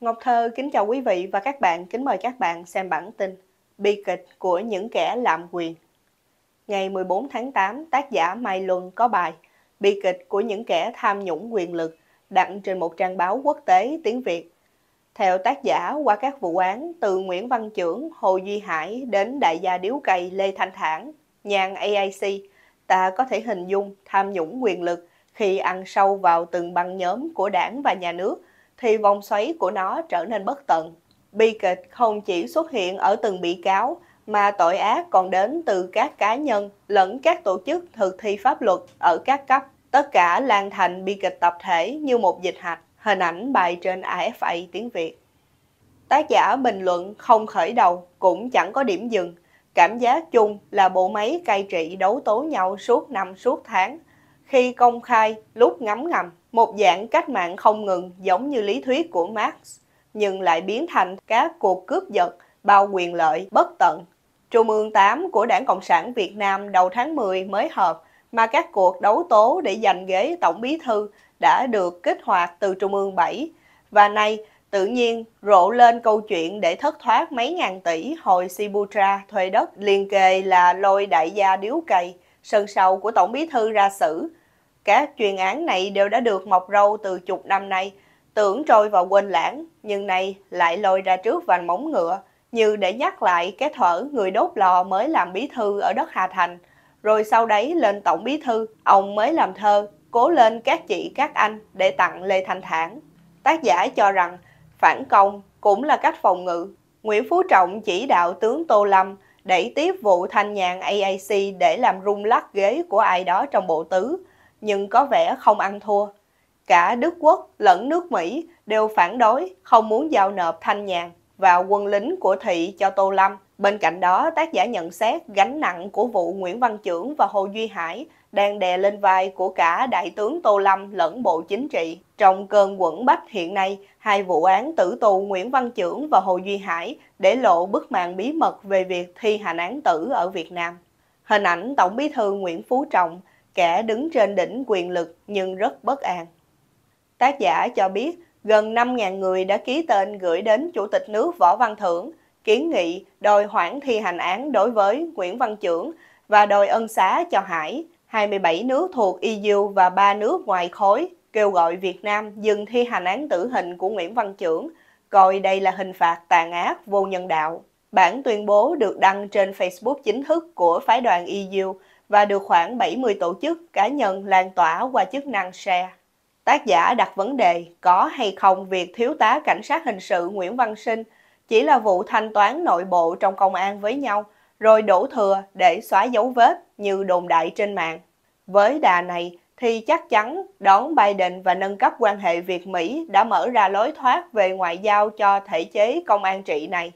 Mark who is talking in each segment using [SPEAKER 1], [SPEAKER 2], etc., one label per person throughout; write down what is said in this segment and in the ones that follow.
[SPEAKER 1] Ngọc Thơ kính chào quý vị và các bạn, kính mời các bạn xem bản tin Bi kịch của những kẻ làm quyền. Ngày 14 tháng 8, tác giả Mai Luân có bài Bi kịch của những kẻ tham nhũng quyền lực đăng trên một trang báo quốc tế tiếng Việt. Theo tác giả, qua các vụ án từ Nguyễn Văn Trưởng, Hồ Duy Hải đến đại gia điếu cày Lê Thanh Thản, nhàn AIC, ta có thể hình dung tham nhũng quyền lực khi ăn sâu vào từng băng nhóm của đảng và nhà nước thì vòng xoáy của nó trở nên bất tận. Bi kịch không chỉ xuất hiện ở từng bị cáo mà tội ác còn đến từ các cá nhân lẫn các tổ chức thực thi pháp luật ở các cấp. Tất cả lan thành bi kịch tập thể như một dịch hạch, hình ảnh bài trên AFA tiếng Việt. Tác giả bình luận không khởi đầu cũng chẳng có điểm dừng. Cảm giác chung là bộ máy cai trị đấu tố nhau suốt năm suốt tháng, khi công khai, lúc ngấm ngầm một dạng cách mạng không ngừng giống như lý thuyết của Marx, nhưng lại biến thành các cuộc cướp giật, bao quyền lợi, bất tận. Trung ương 8 của Đảng Cộng sản Việt Nam đầu tháng 10 mới họp, mà các cuộc đấu tố để giành ghế Tổng Bí Thư đã được kích hoạt từ Trung ương 7. Và nay, tự nhiên rộ lên câu chuyện để thất thoát mấy ngàn tỷ hồi Sibutra thuê đất liền kề là lôi đại gia điếu cày, sân sau của Tổng Bí Thư ra xử, các chuyên án này đều đã được mọc râu từ chục năm nay, tưởng trôi vào quên lãng, nhưng nay lại lôi ra trước vành móng ngựa, như để nhắc lại cái thở người đốt lò mới làm bí thư ở đất Hà Thành, rồi sau đấy lên tổng bí thư, ông mới làm thơ, cố lên các chị các anh để tặng Lê Thanh Thản. Tác giả cho rằng phản công cũng là cách phòng ngự. Nguyễn Phú Trọng chỉ đạo tướng Tô Lâm đẩy tiếp vụ thanh nhàn AAC để làm rung lắc ghế của ai đó trong bộ tứ, nhưng có vẻ không ăn thua. Cả Đức Quốc lẫn nước Mỹ đều phản đối không muốn giao nộp thanh nhàn và quân lính của thị cho Tô Lâm. Bên cạnh đó, tác giả nhận xét gánh nặng của vụ Nguyễn Văn Trưởng và Hồ Duy Hải đang đè lên vai của cả Đại tướng Tô Lâm lẫn Bộ Chính trị. Trong cơn quẩn bách hiện nay, hai vụ án tử tù Nguyễn Văn Trưởng và Hồ Duy Hải để lộ bức màn bí mật về việc thi hành án tử ở Việt Nam. Hình ảnh Tổng bí thư Nguyễn Phú Trọng kẻ đứng trên đỉnh quyền lực nhưng rất bất an. Tác giả cho biết gần 5.000 người đã ký tên gửi đến Chủ tịch nước Võ Văn Thưởng kiến nghị đòi hoãn thi hành án đối với Nguyễn Văn Trưởng và đòi ân xá cho Hải. 27 nước thuộc EU và 3 nước ngoài khối kêu gọi Việt Nam dừng thi hành án tử hình của Nguyễn Văn Trưởng, coi đây là hình phạt tàn ác vô nhân đạo. Bản tuyên bố được đăng trên Facebook chính thức của phái đoàn EU và được khoảng 70 tổ chức cá nhân lan tỏa qua chức năng share. Tác giả đặt vấn đề có hay không việc thiếu tá cảnh sát hình sự Nguyễn Văn Sinh chỉ là vụ thanh toán nội bộ trong công an với nhau rồi đổ thừa để xóa dấu vết như đồn đại trên mạng. Với đà này thì chắc chắn đón Biden và nâng cấp quan hệ Việt-Mỹ đã mở ra lối thoát về ngoại giao cho thể chế công an trị này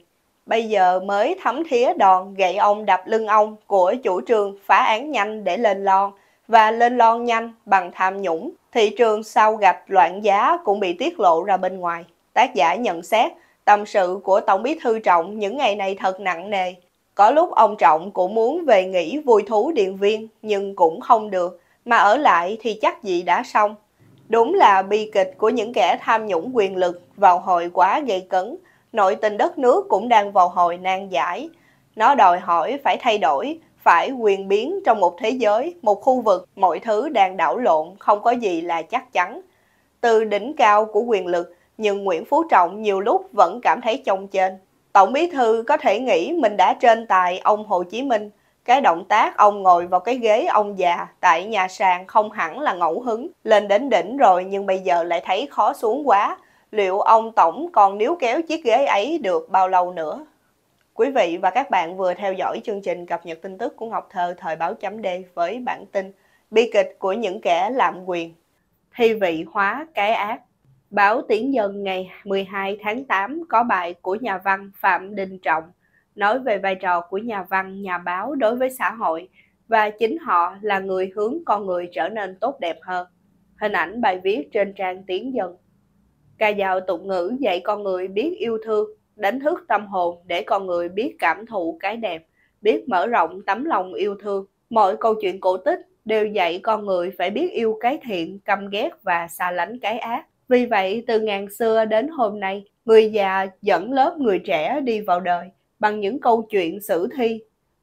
[SPEAKER 1] bây giờ mới thấm thía đòn gậy ông đập lưng ông của chủ trương phá án nhanh để lên lon và lên lon nhanh bằng tham nhũng. Thị trường sau gặp loạn giá cũng bị tiết lộ ra bên ngoài. Tác giả nhận xét tâm sự của Tổng bí thư Trọng những ngày này thật nặng nề. Có lúc ông Trọng cũng muốn về nghỉ vui thú điện viên nhưng cũng không được, mà ở lại thì chắc gì đã xong. Đúng là bi kịch của những kẻ tham nhũng quyền lực vào hồi quá gây cấn, nội tình đất nước cũng đang vào hồi nan giải. Nó đòi hỏi phải thay đổi, phải quyền biến trong một thế giới, một khu vực, mọi thứ đang đảo lộn, không có gì là chắc chắn. Từ đỉnh cao của quyền lực, nhưng Nguyễn Phú Trọng nhiều lúc vẫn cảm thấy trông trên. Tổng bí thư có thể nghĩ mình đã trên tài ông Hồ Chí Minh. Cái động tác ông ngồi vào cái ghế ông già tại nhà sàn không hẳn là ngẫu hứng. Lên đến đỉnh rồi nhưng bây giờ lại thấy khó xuống quá liệu ông Tổng còn níu kéo chiếc ghế ấy được bao lâu nữa? Quý vị và các bạn vừa theo dõi chương trình cập nhật tin tức của Ngọc Thơ thời báo chấm D với bản tin Bi kịch của những kẻ lạm quyền, thi vị hóa cái ác. Báo Tiếng Nhân ngày 12 tháng 8 có bài của nhà văn Phạm Đình Trọng nói về vai trò của nhà văn, nhà báo đối với xã hội và chính họ là người hướng con người trở nên tốt đẹp hơn. Hình ảnh bài viết trên trang Tiếng Dân Ca dao tục ngữ dạy con người biết yêu thương, đánh thức tâm hồn để con người biết cảm thụ cái đẹp, biết mở rộng tấm lòng yêu thương. Mọi câu chuyện cổ tích đều dạy con người phải biết yêu cái thiện, căm ghét và xa lánh cái ác. Vì vậy, từ ngàn xưa đến hôm nay, người già dẫn lớp người trẻ đi vào đời bằng những câu chuyện sử thi.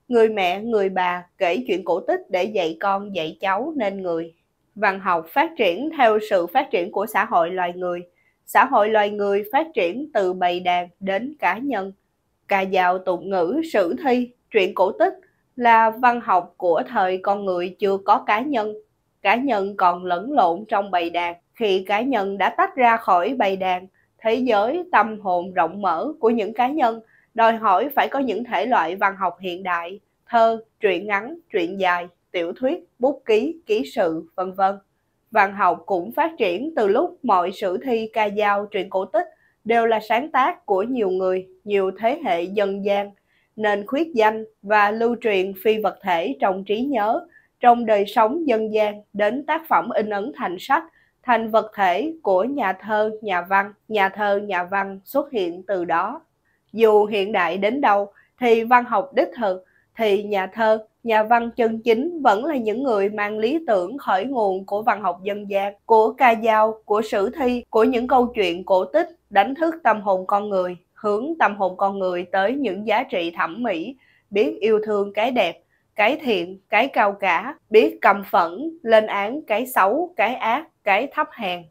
[SPEAKER 1] Người mẹ, người bà kể chuyện cổ tích để dạy con, dạy cháu nên người. Văn học phát triển theo sự phát triển của xã hội loài người – xã hội loài người phát triển từ bầy đàn đến cá nhân. Cà dao tục ngữ, sử thi, truyện cổ tích là văn học của thời con người chưa có cá nhân. Cá nhân còn lẫn lộn trong bầy đàn. Khi cá nhân đã tách ra khỏi bầy đàn, thế giới tâm hồn rộng mở của những cá nhân đòi hỏi phải có những thể loại văn học hiện đại, thơ, truyện ngắn, truyện dài, tiểu thuyết, bút ký, ký sự, vân vân văn học cũng phát triển từ lúc mọi sử thi ca dao truyện cổ tích đều là sáng tác của nhiều người, nhiều thế hệ dân gian, nên khuyết danh và lưu truyền phi vật thể trong trí nhớ, trong đời sống dân gian đến tác phẩm in ấn thành sách, thành vật thể của nhà thơ, nhà văn, nhà thơ, nhà văn xuất hiện từ đó. Dù hiện đại đến đâu thì văn học đích thực thì nhà thơ, nhà văn chân chính vẫn là những người mang lý tưởng khởi nguồn của văn học dân gian, của ca dao, của sử thi, của những câu chuyện cổ tích đánh thức tâm hồn con người, hướng tâm hồn con người tới những giá trị thẩm mỹ, biết yêu thương cái đẹp, cái thiện, cái cao cả, biết cầm phẫn, lên án cái xấu, cái ác, cái thấp hèn.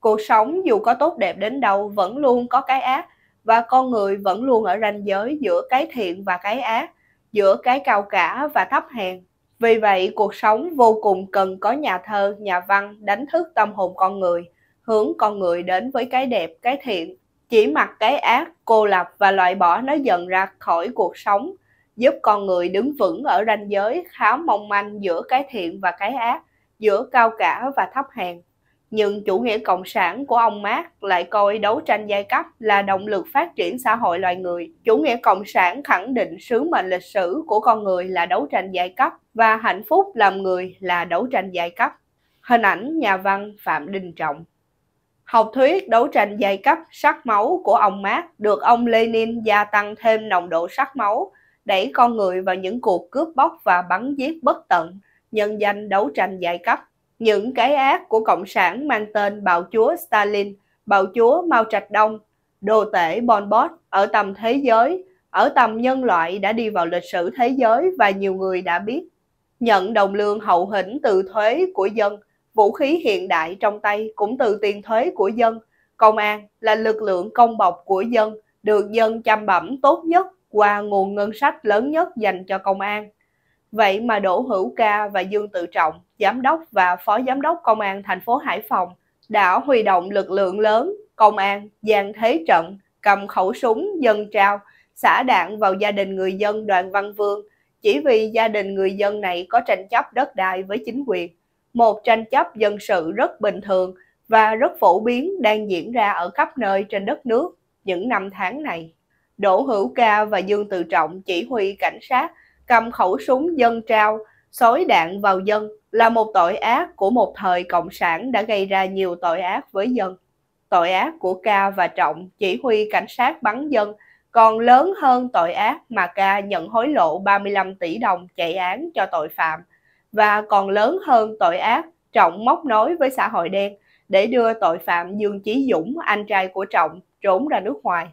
[SPEAKER 1] Cuộc sống dù có tốt đẹp đến đâu vẫn luôn có cái ác và con người vẫn luôn ở ranh giới giữa cái thiện và cái ác giữa cái cao cả và thấp hèn. Vì vậy, cuộc sống vô cùng cần có nhà thơ, nhà văn đánh thức tâm hồn con người, hướng con người đến với cái đẹp, cái thiện, chỉ mặc cái ác, cô lập và loại bỏ nó dần ra khỏi cuộc sống, giúp con người đứng vững ở ranh giới khá mong manh giữa cái thiện và cái ác, giữa cao cả và thấp hèn nhưng chủ nghĩa cộng sản của ông Marx lại coi đấu tranh giai cấp là động lực phát triển xã hội loài người. Chủ nghĩa cộng sản khẳng định sứ mệnh lịch sử của con người là đấu tranh giai cấp và hạnh phúc làm người là đấu tranh giai cấp. Hình ảnh nhà văn Phạm Đình Trọng Học thuyết đấu tranh giai cấp sắc máu của ông Marx được ông Lenin gia tăng thêm nồng độ sắc máu, đẩy con người vào những cuộc cướp bóc và bắn giết bất tận, nhân danh đấu tranh giai cấp những cái ác của Cộng sản mang tên bạo chúa Stalin, bạo chúa Mao Trạch Đông, đồ tể Bon Bot ở tầm thế giới, ở tầm nhân loại đã đi vào lịch sử thế giới và nhiều người đã biết. Nhận đồng lương hậu hĩnh từ thuế của dân, vũ khí hiện đại trong tay cũng từ tiền thuế của dân. Công an là lực lượng công bọc của dân, được dân chăm bẩm tốt nhất qua nguồn ngân sách lớn nhất dành cho công an. Vậy mà Đỗ Hữu Ca và Dương Tự Trọng, giám đốc và phó giám đốc công an thành phố Hải Phòng đã huy động lực lượng lớn, công an, gian thế trận, cầm khẩu súng, dân trao, xả đạn vào gia đình người dân Đoàn Văn Vương chỉ vì gia đình người dân này có tranh chấp đất đai với chính quyền. Một tranh chấp dân sự rất bình thường và rất phổ biến đang diễn ra ở khắp nơi trên đất nước những năm tháng này. Đỗ Hữu Ca và Dương Tự Trọng chỉ huy cảnh sát cầm khẩu súng dân trao, xối đạn vào dân là một tội ác của một thời Cộng sản đã gây ra nhiều tội ác với dân. Tội ác của Ca và Trọng chỉ huy cảnh sát bắn dân còn lớn hơn tội ác mà Ca nhận hối lộ 35 tỷ đồng chạy án cho tội phạm và còn lớn hơn tội ác Trọng móc nối với xã hội đen để đưa tội phạm Dương Chí Dũng, anh trai của Trọng, trốn ra nước ngoài.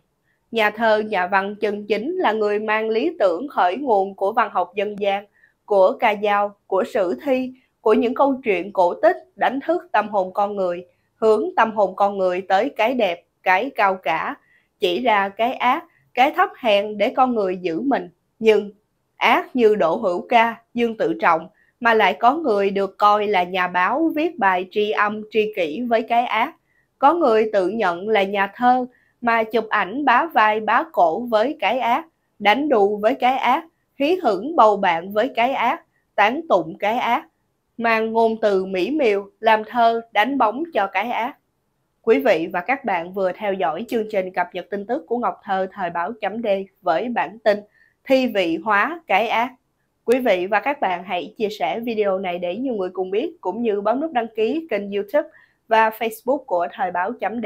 [SPEAKER 1] Nhà thơ, nhà văn chân chính là người mang lý tưởng khởi nguồn của văn học dân gian, của ca dao, của sử thi, của những câu chuyện cổ tích đánh thức tâm hồn con người, hướng tâm hồn con người tới cái đẹp, cái cao cả, chỉ ra cái ác, cái thấp hèn để con người giữ mình. Nhưng ác như Đỗ Hữu Ca, Dương Tự Trọng mà lại có người được coi là nhà báo viết bài tri âm tri kỷ với cái ác. Có người tự nhận là nhà thơ mà chụp ảnh bá vai bá cổ với cái ác, đánh đu với cái ác, hí hửng bầu bạn với cái ác, tán tụng cái ác, mang ngôn từ mỹ miều, làm thơ, đánh bóng cho cái ác. Quý vị và các bạn vừa theo dõi chương trình cập nhật tin tức của Ngọc Thơ thời báo chấm D với bản tin Thi vị hóa cái ác. Quý vị và các bạn hãy chia sẻ video này để nhiều người cùng biết cũng như bấm nút đăng ký kênh youtube và facebook của thời báo chấm D